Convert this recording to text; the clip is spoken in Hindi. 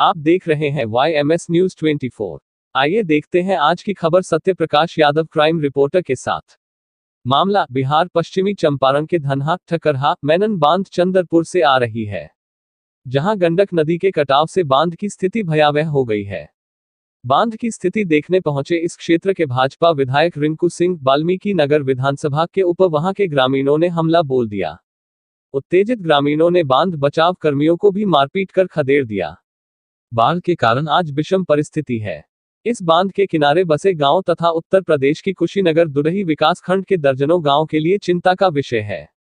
आप देख रहे हैं Y M S news four आइए देखते हैं आज की खबर सत्य प्रकाश यादव क्राइम रिपोर्टर के साथ मामला बिहार पश्चिमी चंपारण के धनहा ठकरहा मैनन बांध चंदरपुर से आ रही है जहां गंडक नदी के कटाव से बांध की स्थिति भयावह हो गई है बांध की स्थिति देखने पहुंचे इस क्षेत्र के भाजपा विधायक रिंकू सिंह वाल्मीकि नगर विधानसभा के उप वहां के ग्रामीणों ने हमला बोल दिया उत्तेजित ग्रामीणों ने बांध बचाव कर्मियों को भी मारपीट कर खदेड़ दिया बाढ़ के कारण आज विषम परिस्थिति है इस बांध के किनारे बसे गांव तथा उत्तर प्रदेश की कुशीनगर दुरही विकास खंड के दर्जनों गांव के लिए चिंता का विषय है